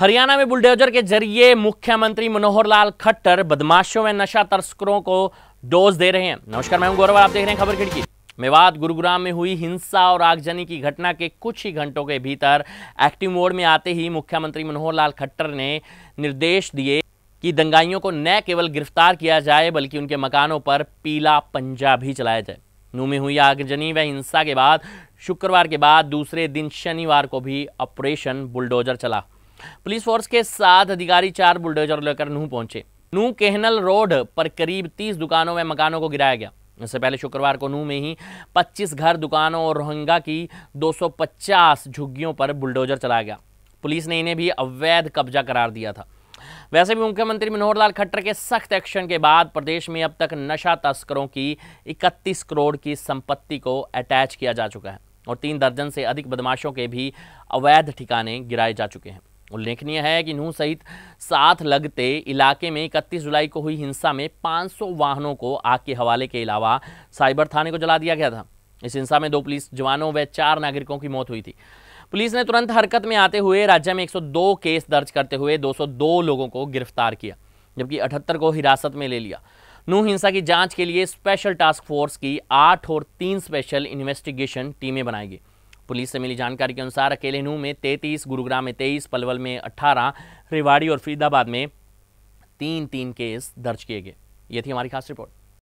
हरियाणा में बुलडोजर के जरिए मुख्यमंत्री मनोहर लाल खट्टर बदमाशों में नशा तस्करों को डोज दे रहे हैं नमस्कार मैं हूं गौरव आप देख रहे हैं खबर खिड़की मेवात गुरुग्राम में हुई हिंसा और आगजनी की घटना के कुछ ही घंटों के भीतर एक्टिव मोड में आते ही मुख्यमंत्री मनोहर लाल खट्टर ने निर्देश दिए कि दंगाइयों को न केवल गिरफ्तार किया जाए बल्कि उनके मकानों पर पीला पंजा भी चलाया जाए नू में हुई आगजनी व हिंसा के बाद शुक्रवार के बाद दूसरे दिन शनिवार को भी ऑपरेशन बुलडोजर चला पुलिस फोर्स के सात अधिकारी चार बुलडोजर लेकर नूह पहुंचे नू केहनल रोड पर करीब तीस दुकानों में मकानों को गिराया गया इससे पहले शुक्रवार को नू में ही 25 घर दुकानों और रोहिंगा की 250 झुग्गियों पर बुलडोजर चलाया गया पुलिस ने इन्हें भी अवैध कब्जा करार दिया था वैसे भी मुख्यमंत्री मनोहर लाल खट्टर के सख्त एक्शन के बाद प्रदेश में अब तक नशा तस्करों की 31 करोड़ की संपत्ति को अटैच किया जा चुका है और तीन दर्जन से अधिक बदमाशों के भी अवैध ठिकाने गिराए जा चुके हैं उल्लेखनीय है कि नूह सहित साथ लगते इलाके में 31 जुलाई को हुई हिंसा में 500 वाहनों को आग के हवाले के अलावा साइबर थाने को जला दिया गया था इस हिंसा में दो पुलिस जवानों व चार नागरिकों की मौत हुई थी पुलिस ने तुरंत हरकत में आते हुए राज्य में 102 केस दर्ज करते हुए 202 लोगों को गिरफ्तार किया जबकि अठहत्तर को हिरासत में ले लिया नू हिंसा की जांच के लिए स्पेशल टास्क फोर्स की आठ और तीन स्पेशल इन्वेस्टिगेशन टीमें बनाई गई पुलिस से मिली जानकारी के अनुसार अकेले में तैंतीस गुरुग्राम में तेईस पलवल में अट्ठारह रेवाड़ी और फरीदाबाद में तीन तीन केस दर्ज किए गए ये थी हमारी खास रिपोर्ट